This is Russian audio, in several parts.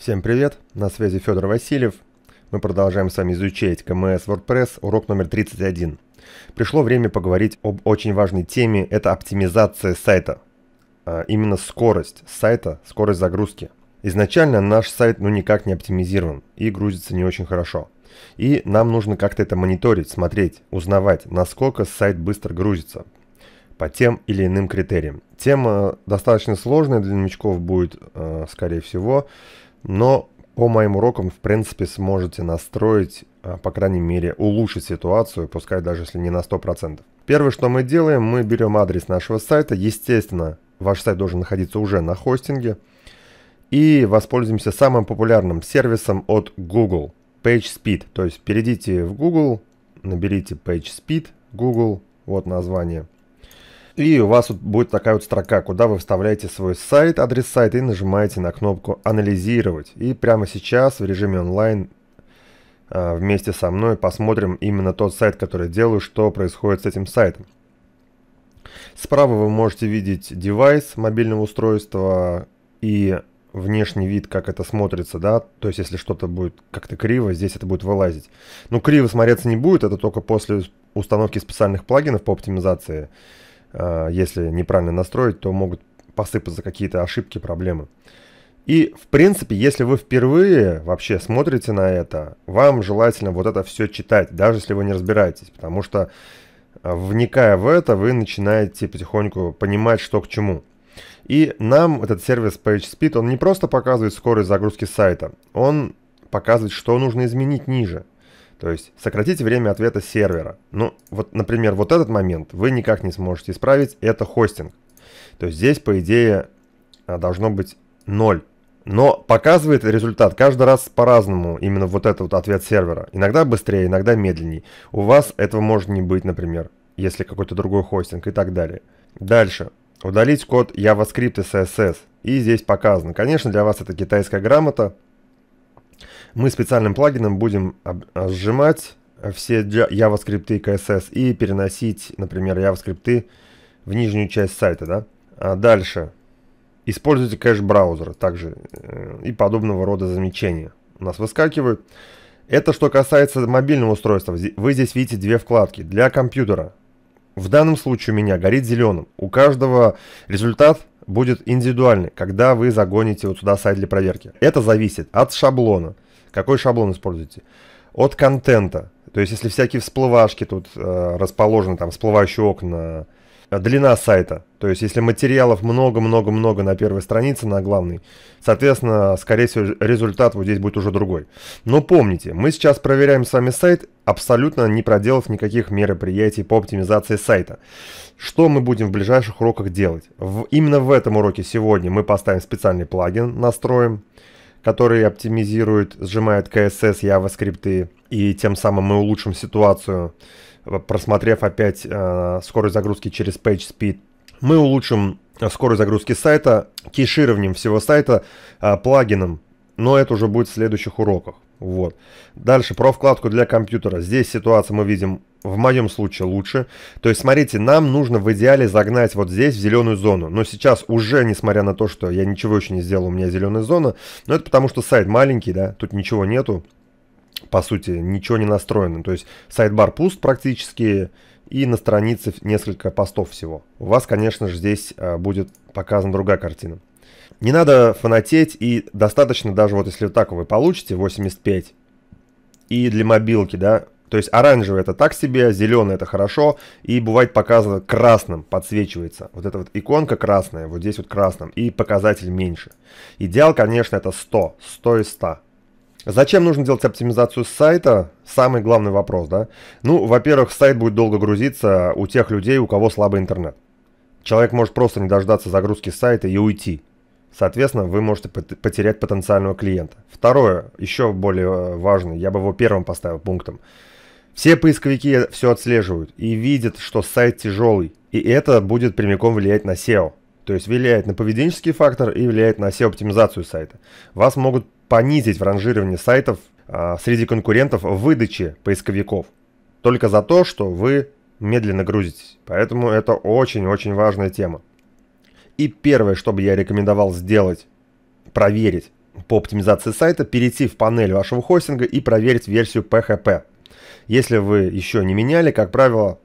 Всем привет, на связи Федор Васильев. Мы продолжаем с вами изучать КМС WordPress, урок номер 31. Пришло время поговорить об очень важной теме, это оптимизация сайта. А именно скорость сайта, скорость загрузки. Изначально наш сайт ну никак не оптимизирован и грузится не очень хорошо. И нам нужно как-то это мониторить, смотреть, узнавать, насколько сайт быстро грузится по тем или иным критериям. Тема достаточно сложная для новичков будет, а, скорее всего, но по моим урокам, в принципе, сможете настроить, а, по крайней мере, улучшить ситуацию, пускай даже если не на 100%. Первое, что мы делаем, мы берем адрес нашего сайта. Естественно, ваш сайт должен находиться уже на хостинге. И воспользуемся самым популярным сервисом от Google, PageSpeed. То есть перейдите в Google, наберите PageSpeed, Google, вот название – и у вас вот будет такая вот строка, куда вы вставляете свой сайт, адрес сайта и нажимаете на кнопку «Анализировать». И прямо сейчас в режиме онлайн а, вместе со мной посмотрим именно тот сайт, который делаю, что происходит с этим сайтом. Справа вы можете видеть девайс мобильного устройства и внешний вид, как это смотрится, да, то есть если что-то будет как-то криво, здесь это будет вылазить. Но ну, криво смотреться не будет, это только после установки специальных плагинов по оптимизации, Э, если неправильно настроить, то могут посыпаться какие-то ошибки, проблемы. И, в принципе, если вы впервые вообще смотрите на это, вам желательно вот это все читать, даже если вы не разбираетесь, потому что, э, вникая в это, вы начинаете потихоньку понимать, что к чему. И нам этот сервис PageSpeed, он не просто показывает скорость загрузки сайта, он показывает, что нужно изменить ниже. То есть сократите время ответа сервера. Ну, вот, например, вот этот момент вы никак не сможете исправить, это хостинг. То есть здесь, по идее, а, должно быть 0. Но показывает результат каждый раз по-разному, именно вот этот вот ответ сервера. Иногда быстрее, иногда медленнее. У вас этого может не быть, например, если какой-то другой хостинг и так далее. Дальше. Удалить код JavaScript и CSS. И здесь показано. Конечно, для вас это китайская грамота, мы специальным плагином будем а, сжимать все JavaScript и CSS и переносить, например, JavaScript в нижнюю часть сайта. Да? А дальше. Используйте кэш-браузер также э, и подобного рода замечания. У нас выскакивают. Это что касается мобильного устройства. Вы здесь видите две вкладки. Для компьютера. В данном случае у меня горит зеленым. У каждого результат будет индивидуальный, когда вы загоните вот сюда сайт для проверки. Это зависит от шаблона. Какой шаблон используете? От контента. То есть, если всякие всплывашки тут э, расположены, там всплывающие окна, э, длина сайта. То есть, если материалов много-много-много на первой странице, на главной, соответственно, скорее всего, результат вот здесь будет уже другой. Но помните, мы сейчас проверяем с вами сайт, абсолютно не проделав никаких мероприятий по оптимизации сайта. Что мы будем в ближайших уроках делать? В, именно в этом уроке сегодня мы поставим специальный плагин, настроим которые оптимизируют, сжимают CSS, JavaScript, и тем самым мы улучшим ситуацию, э, просмотрев опять э, скорость загрузки через PageSpeed. Мы улучшим э, скорость загрузки сайта, кешированием всего сайта э, плагином, но это уже будет в следующих уроках. Вот. Дальше про вкладку для компьютера. Здесь ситуация мы видим в моем случае лучше. То есть, смотрите, нам нужно в идеале загнать вот здесь в зеленую зону. Но сейчас уже, несмотря на то, что я ничего еще не сделал, у меня зеленая зона, но это потому, что сайт маленький, да, тут ничего нету. По сути, ничего не настроено. То есть, сайт-бар пуст практически, и на странице несколько постов всего. У вас, конечно же, здесь а, будет показана другая картина. Не надо фанатеть и достаточно даже вот если вот так вы получите 85 и для мобилки, да, то есть оранжевый это так себе, зеленый это хорошо, и бывает показано красным, подсвечивается. Вот эта вот иконка красная, вот здесь вот красным, и показатель меньше. Идеал, конечно, это 100, 100 из 100. Зачем нужно делать оптимизацию сайта? Самый главный вопрос, да? Ну, во-первых, сайт будет долго грузиться у тех людей, у кого слабый интернет. Человек может просто не дождаться загрузки сайта и уйти. Соответственно, вы можете потерять потенциального клиента. Второе, еще более э, важное, я бы его первым поставил пунктом. Все поисковики все отслеживают и видят, что сайт тяжелый. И это будет прямиком влиять на SEO. То есть влияет на поведенческий фактор и влияет на SEO-оптимизацию сайта. Вас могут понизить в ранжировании сайтов а, среди конкурентов в выдаче поисковиков. Только за то, что вы медленно грузитесь. Поэтому это очень-очень важная тема. И первое, что бы я рекомендовал сделать, проверить по оптимизации сайта, перейти в панель вашего хостинга и проверить версию PHP. Если вы еще не меняли, как правило,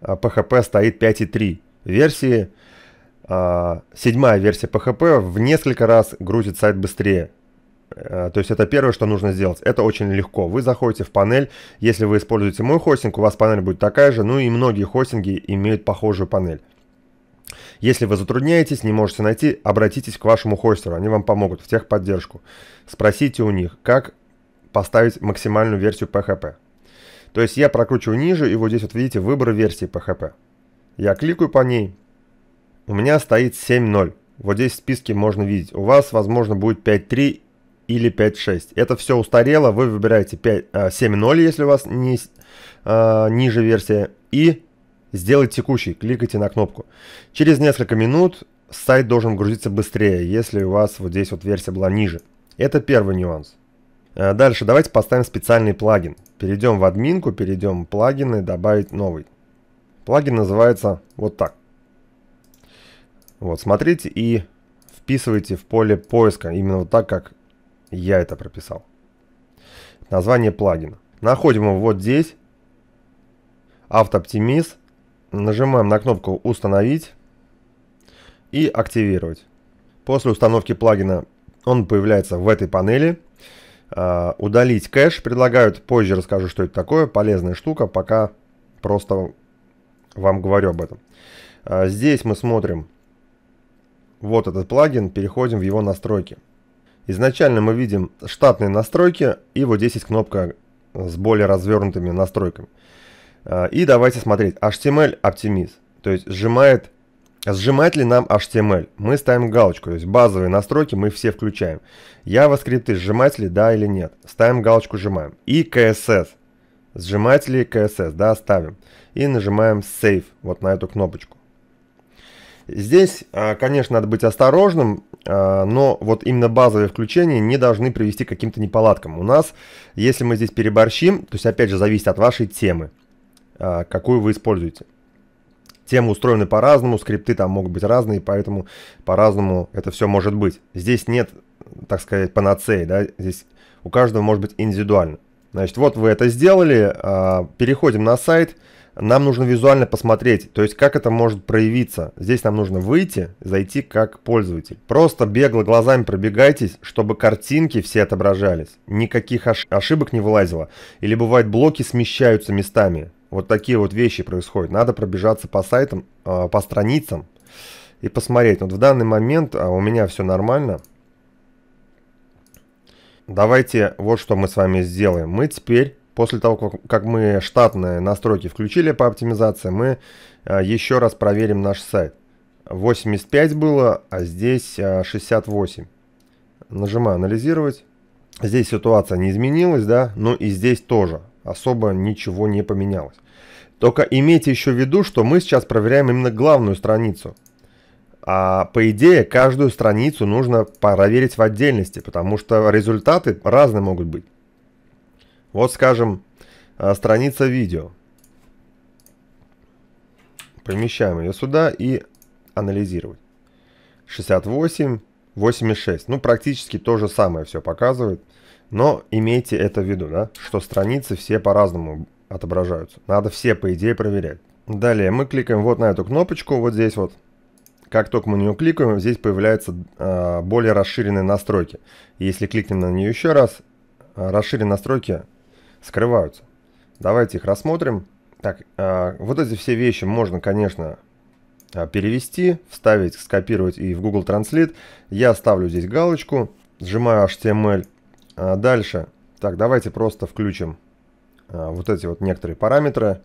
PHP э, стоит 5.3 версии. А, седьмая версия PHP в несколько раз грузит сайт быстрее. Э, то есть это первое, что нужно сделать. Это очень легко. Вы заходите в панель. Если вы используете мой хостинг, у вас панель будет такая же. Ну и многие хостинги имеют похожую панель. Если вы затрудняетесь, не можете найти, обратитесь к вашему хостеру, они вам помогут в техподдержку. Спросите у них, как поставить максимальную версию PHP. То есть я прокручиваю ниже, и вот здесь вот видите выбор версии PHP. Я кликаю по ней, у меня стоит 7.0. Вот здесь в списке можно видеть. У вас, возможно, будет 5.3 или 5.6. Это все устарело, вы выбираете 7.0, э, если у вас не, а, ниже версия, и Сделать текущий, кликайте на кнопку. Через несколько минут сайт должен грузиться быстрее, если у вас вот здесь вот версия была ниже. Это первый нюанс. А, дальше давайте поставим специальный плагин. Перейдем в админку, перейдем в плагины, добавить новый. Плагин называется вот так. Вот, смотрите и вписывайте в поле поиска, именно вот так, как я это прописал. Название плагина. Находим его вот здесь. Автооптимист нажимаем на кнопку «Установить» и «Активировать». После установки плагина он появляется в этой панели. А, удалить кэш предлагают, позже расскажу, что это такое, полезная штука, пока просто вам говорю об этом. А, здесь мы смотрим вот этот плагин, переходим в его настройки. Изначально мы видим штатные настройки и вот здесь есть кнопка с более развернутыми настройками. Э, и давайте смотреть. HTML оптимиз, То есть сжимает, сжимает ли нам HTML. Мы ставим галочку. То есть базовые настройки мы все включаем. JavaScript сжимает ли да или нет. Ставим галочку сжимаем. И CSS. сжимает ли CSS. Да, ставим. И нажимаем Save. Вот на эту кнопочку. Здесь, э, конечно, надо быть осторожным, э, но вот именно базовые включения не должны привести к каким-то неполадкам. У нас, если мы здесь переборщим, то есть опять же зависит от вашей темы. А, какую вы используете. Темы устроены по-разному, скрипты там могут быть разные, поэтому по-разному это все может быть. Здесь нет, так сказать, панацеи, да, здесь у каждого может быть индивидуально. Значит, вот вы это сделали, а, переходим на сайт, нам нужно визуально посмотреть, то есть как это может проявиться. Здесь нам нужно выйти, зайти как пользователь. Просто бегло глазами пробегайтесь, чтобы картинки все отображались, никаких ошибок не вылазило. Или бывает блоки смещаются местами, вот такие вот вещи происходят. Надо пробежаться по сайтам, а, по страницам и посмотреть. Вот в данный момент а, у меня все нормально. Давайте вот что мы с вами сделаем. Мы теперь, после того, как мы штатные настройки включили по оптимизации, мы а, еще раз проверим наш сайт. 85 было, а здесь 68. Нажимаю анализировать. Здесь ситуация не изменилась, да, но и здесь тоже особо ничего не поменялось. Только имейте еще в виду, что мы сейчас проверяем именно главную страницу. А по идее каждую страницу нужно проверить в отдельности, потому что результаты разные могут быть. Вот скажем, а, страница видео. Помещаем ее сюда и анализировать. 68, 86. Ну, практически то же самое все показывает. Но имейте это в виду, да, что страницы все по-разному отображаются. Надо все, по идее, проверять. Далее мы кликаем вот на эту кнопочку, вот здесь вот. Как только мы на нее кликаем, здесь появляются э, более расширенные настройки. Если кликнем на нее еще раз, а, расширенные настройки скрываются. Давайте их рассмотрим. Так, э, вот эти все вещи можно, конечно, перевести, вставить, скопировать и в Google Translate. Я ставлю здесь галочку, сжимаю HTML, а, дальше. Так, давайте просто включим а, вот эти вот некоторые параметры.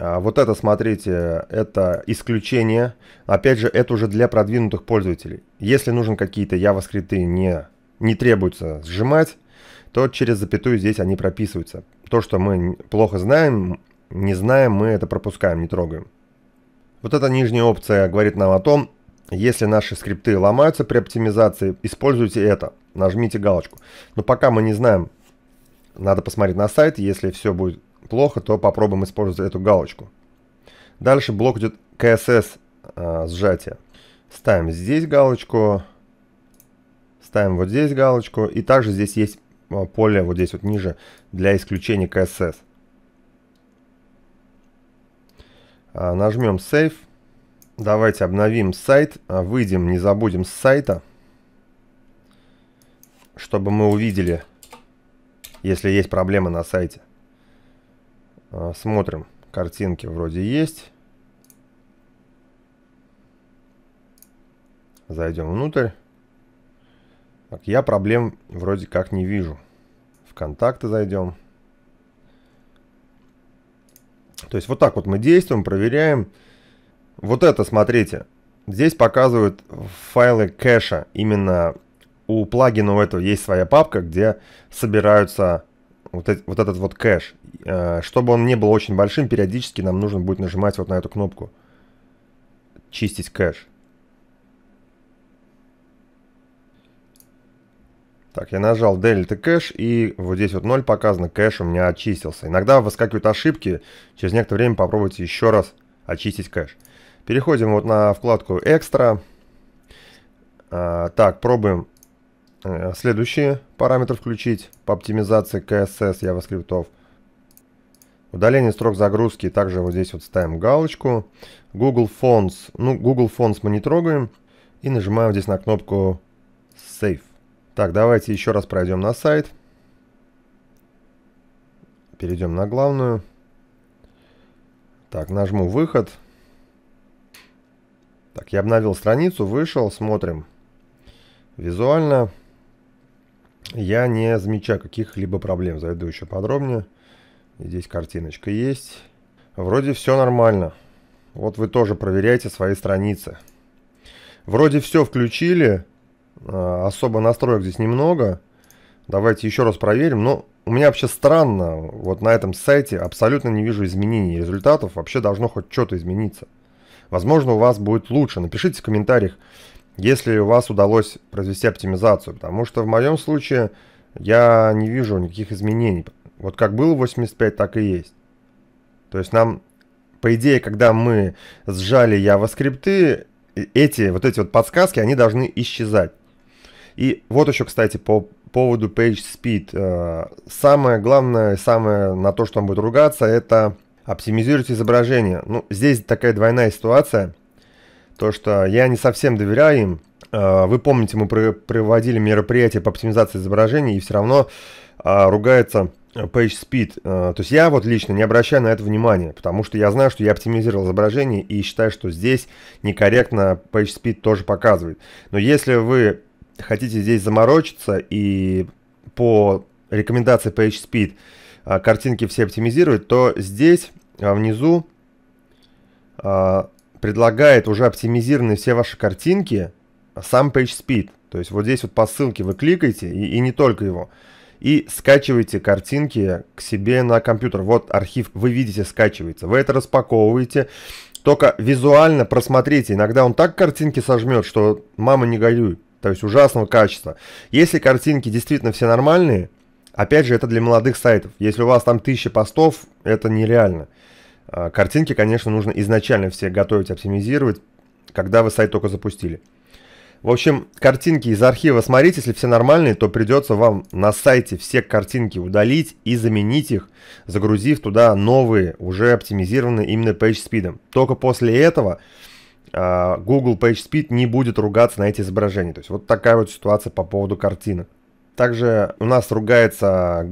А, вот это, смотрите, это исключение. Опять же, это уже для продвинутых пользователей. Если нужен какие-то JavaScript не, не требуется сжимать, то через запятую здесь они прописываются. То, что мы плохо знаем, не знаем, мы это пропускаем, не трогаем. Вот эта нижняя опция говорит нам о том, если наши скрипты ломаются при оптимизации, используйте это. Нажмите галочку. Но пока мы не знаем, надо посмотреть на сайт. Если все будет плохо, то попробуем использовать эту галочку. Дальше блок идет CSS э, сжатие. Ставим здесь галочку. Ставим вот здесь галочку. И также здесь есть а, поле вот здесь вот ниже для исключения CSS. А, Нажмем Save. Давайте обновим сайт. А, выйдем, не забудем с сайта. Чтобы мы увидели, если есть проблемы на сайте. А, смотрим. Картинки вроде есть. Зайдем внутрь. Так, я проблем вроде как не вижу. В контакты зайдем. То есть вот так вот мы действуем, Проверяем. Вот это, смотрите. Здесь показывают файлы кэша. Именно у плагина у этого есть своя папка, где собираются вот, эти, вот этот вот кэш. Э, чтобы он не был очень большим, периодически нам нужно будет нажимать вот на эту кнопку. Чистить кэш. Так, я нажал Delta Cache, и вот здесь вот 0 показано, кэш у меня очистился. Иногда выскакивают ошибки, через некоторое время попробуйте еще раз очистить кэш. Переходим вот на вкладку «Экстра». А, так, пробуем э, следующие параметры включить по оптимизации CSS JavaScript. Удаление строк загрузки. Также вот здесь вот ставим галочку. Google Fonts. Ну, Google Fonts мы не трогаем. И нажимаем здесь на кнопку Save. Так, давайте еще раз пройдем на сайт. Перейдем на главную. Так, нажму выход. Выход. Так, я обновил страницу, вышел, смотрим. Визуально я не замечаю каких-либо проблем. Зайду еще подробнее. Здесь картиночка есть. Вроде все нормально. Вот вы тоже проверяйте свои страницы. Вроде все включили. А, особо настроек здесь немного. Давайте еще раз проверим. Но у меня вообще странно. Вот на этом сайте абсолютно не вижу изменений результатов. Вообще должно хоть что-то измениться. Возможно, у вас будет лучше. Напишите в комментариях, если у вас удалось произвести оптимизацию. Потому что в моем случае я не вижу никаких изменений. Вот как было 85, так и есть. То есть нам, по идее, когда мы сжали Java скрипты, э, эти, вот эти вот подсказки, они должны исчезать. И вот еще, кстати, по поводу PageSpeed. Э, самое главное, самое на то, что он будет ругаться, это оптимизируйте изображение. Ну, здесь такая двойная ситуация, то что я не совсем доверяю им. А, вы помните, мы проводили мероприятие по оптимизации изображений, и все равно а, ругается э, PageSpeed. А, то есть я вот лично не обращаю на это внимания, потому что я знаю, что я оптимизировал изображение и считаю, что здесь некорректно PageSpeed тоже показывает. Но если вы хотите здесь заморочиться и по рекомендации PageSpeed а, картинки все оптимизировать, то здесь а, внизу а, предлагает уже оптимизированные все ваши картинки сам PageSpeed. То есть вот здесь вот по ссылке вы кликаете, и, и не только его. И скачиваете картинки к себе на компьютер. Вот архив, вы видите, скачивается. Вы это распаковываете. Только визуально просмотрите. Иногда он так картинки сожмет, что мама не горюй. То есть ужасного качества. Если картинки действительно все нормальные, Опять же, это для молодых сайтов. Если у вас там тысяча постов, это нереально. А, картинки, конечно, нужно изначально все готовить, оптимизировать, когда вы сайт только запустили. В общем, картинки из архива смотрите, если все нормальные, то придется вам на сайте все картинки удалить и заменить их, загрузив туда новые, уже оптимизированные именно PageSpeed. Только после этого а, Google PageSpeed не будет ругаться на эти изображения. То есть вот такая вот ситуация по поводу картинок. Также у нас ругается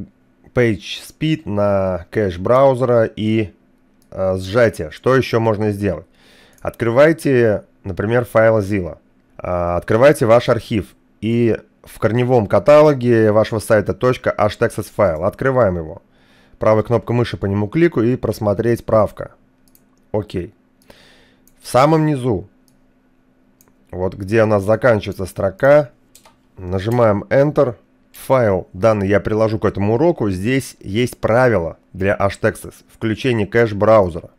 page speed на кэш браузера и э, сжатие. Что еще можно сделать? Открывайте, например, файл Zilla. Э, открывайте ваш архив и в корневом каталоге вашего сайта .htexas файл. Открываем его. Правой кнопкой мыши по нему клику и просмотреть правка. Окей. В самом низу, вот где у нас заканчивается строка, нажимаем Enter – файл, данный я приложу к этому уроку, здесь есть правила для h включение кэш-браузера.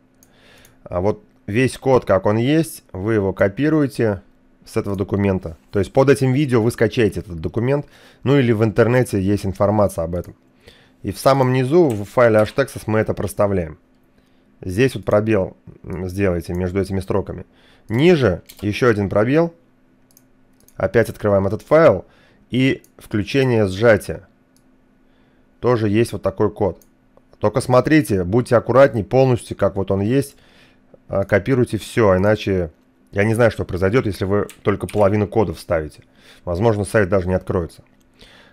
А вот весь код, как он есть, вы его копируете с этого документа. То есть под этим видео вы скачаете этот документ, ну или в интернете есть информация об этом. И в самом низу в файле h мы это проставляем. Здесь вот пробел сделайте между этими строками. Ниже еще один пробел. Опять открываем этот файл и включение сжатия. Тоже есть вот такой код. Только смотрите, будьте аккуратнее полностью, как вот он есть. А, копируйте все, иначе я не знаю, что произойдет, если вы только половину кода вставите. Возможно, сайт даже не откроется.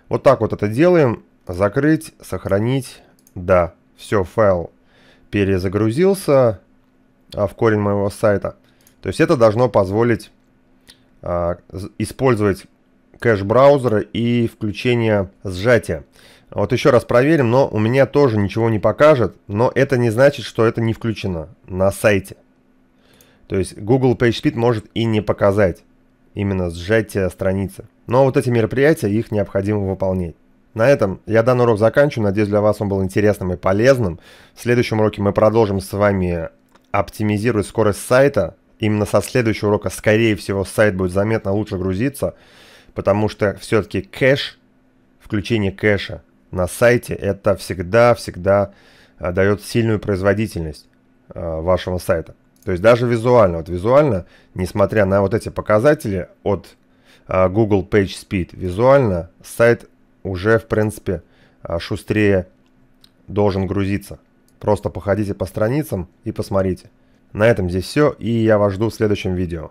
Вот так вот это делаем. Закрыть, сохранить. Да, все, файл перезагрузился а, в корень моего сайта. То есть это должно позволить а, использовать кэш-браузера и включение сжатия. Вот еще раз проверим, но у меня тоже ничего не покажет, но это не значит, что это не включено на сайте. То есть Google PageSpeed может и не показать именно сжатие страницы. Но вот эти мероприятия, их необходимо выполнять. На этом я данный урок заканчиваю. Надеюсь, для вас он был интересным и полезным. В следующем уроке мы продолжим с вами оптимизировать скорость сайта. Именно со следующего урока, скорее всего, сайт будет заметно лучше грузиться потому что все-таки кэш, включение кэша на сайте, это всегда-всегда дает э, сильную производительность э, вашего сайта. То есть даже визуально, вот визуально, несмотря на вот эти показатели от э, Google Page Speed, визуально сайт уже, в принципе, шустрее должен грузиться. Просто походите по страницам и посмотрите. На этом здесь все, и я вас жду в следующем видео.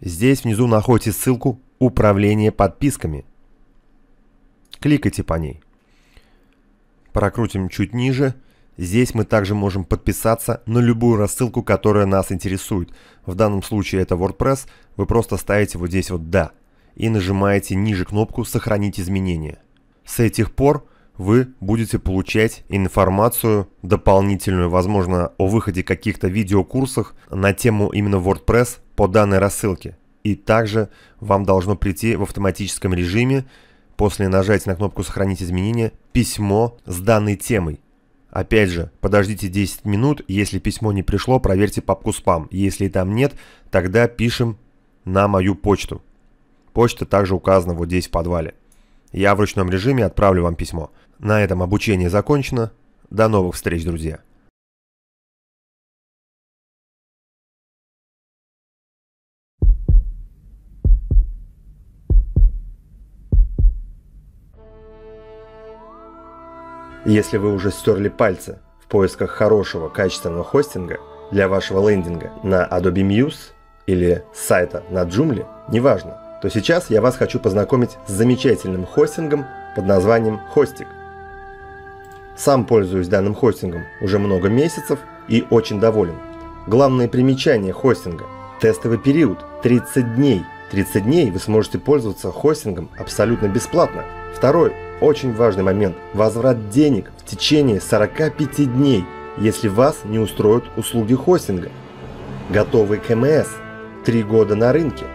Здесь внизу находите ссылку «Управление подписками». Кликайте по ней. Прокрутим чуть ниже. Здесь мы также можем подписаться на любую рассылку, которая нас интересует. В данном случае это WordPress. Вы просто ставите вот здесь вот «Да» и нажимаете ниже кнопку «Сохранить изменения». С этих пор вы будете получать информацию дополнительную, возможно, о выходе каких-то видеокурсах на тему именно WordPress по данной рассылке. И также вам должно прийти в автоматическом режиме, после нажатия на кнопку «Сохранить изменения», письмо с данной темой. Опять же, подождите 10 минут, если письмо не пришло, проверьте папку «Спам». Если там нет, тогда пишем на мою почту. Почта также указана вот здесь в подвале. Я в ручном режиме отправлю вам письмо. На этом обучение закончено. До новых встреч, друзья. Если вы уже стерли пальцы в поисках хорошего качественного хостинга для вашего лендинга на Adobe Muse или сайта на Joomla, неважно, то сейчас я вас хочу познакомить с замечательным хостингом под названием Хостик. Сам пользуюсь данным хостингом уже много месяцев и очень доволен. Главное примечание хостинга – тестовый период – 30 дней. 30 дней вы сможете пользоваться хостингом абсолютно бесплатно. Второй очень важный момент – возврат денег в течение 45 дней, если вас не устроят услуги хостинга. Готовый КМС – 3 года на рынке –